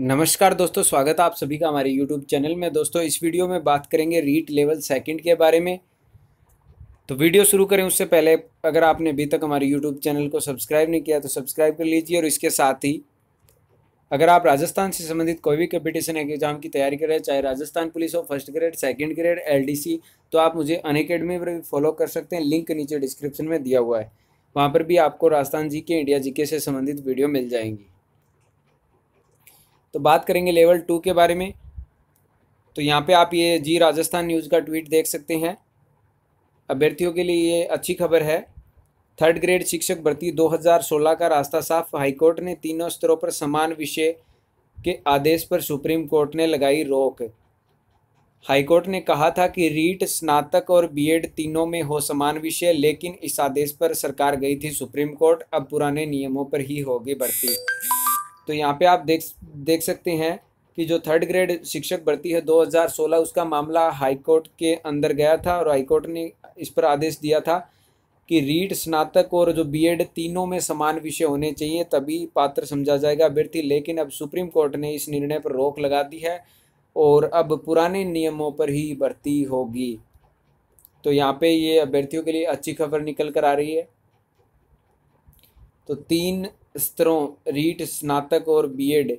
नमस्कार दोस्तों स्वागत है आप सभी का हमारे यूट्यूब चैनल में दोस्तों इस वीडियो में बात करेंगे रीट लेवल सेकंड के बारे में तो वीडियो शुरू करें उससे पहले अगर आपने अभी तक हमारे यूट्यूब चैनल को सब्सक्राइब नहीं किया तो सब्सक्राइब कर लीजिए और इसके साथ ही अगर आप राजस्थान से संबंधित कोई भी कम्पिटिशन एग्जाम की तैयारी कर रहे हैं चाहे राजस्थान पुलिस हो फर्स्ट ग्रेड सेकेंड ग्रेड एल तो आप मुझे अन अकेडमी पर भी फॉलो कर सकते हैं लिंक नीचे डिस्क्रिप्शन में दिया हुआ है वहाँ पर भी आपको राजस्थान जी के इंडिया जी के से संबंधित वीडियो मिल जाएंगी तो बात करेंगे लेवल टू के बारे में तो यहाँ पे आप ये जी राजस्थान न्यूज़ का ट्वीट देख सकते हैं अभ्यर्थियों के लिए ये अच्छी खबर है थर्ड ग्रेड शिक्षक भर्ती 2016 का रास्ता साफ हाईकोर्ट ने तीनों स्तरों पर समान विषय के आदेश पर सुप्रीम कोर्ट ने लगाई रोक हाईकोर्ट ने कहा था कि रीट स्नातक और बीएड तीनों में हो समान विषय लेकिन इस आदेश पर सरकार गई थी सुप्रीम कोर्ट अब पुराने नियमों पर ही होगी भर्ती तो यहाँ पे आप देख देख सकते हैं कि जो थर्ड ग्रेड शिक्षक भर्ती है 2016 उसका मामला हाईकोर्ट के अंदर गया था और हाईकोर्ट ने इस पर आदेश दिया था कि रीट स्नातक और जो बीएड तीनों में समान विषय होने चाहिए तभी पात्र समझा जाएगा अभ्यर्थी लेकिन अब सुप्रीम कोर्ट ने इस निर्णय पर रोक लगा दी है और अब पुराने नियमों पर ही भर्ती होगी तो यहाँ पे ये अभ्यर्थियों के लिए अच्छी खबर निकल कर आ रही है तो तीन स्तरों रीट स्नातक और बीएड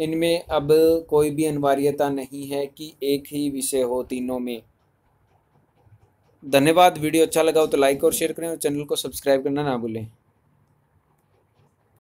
इनमें अब कोई भी अनिवार्यता नहीं है कि एक ही विषय हो तीनों में धन्यवाद वीडियो अच्छा लगा हो तो लाइक और शेयर करें और चैनल को सब्सक्राइब करना ना भूलें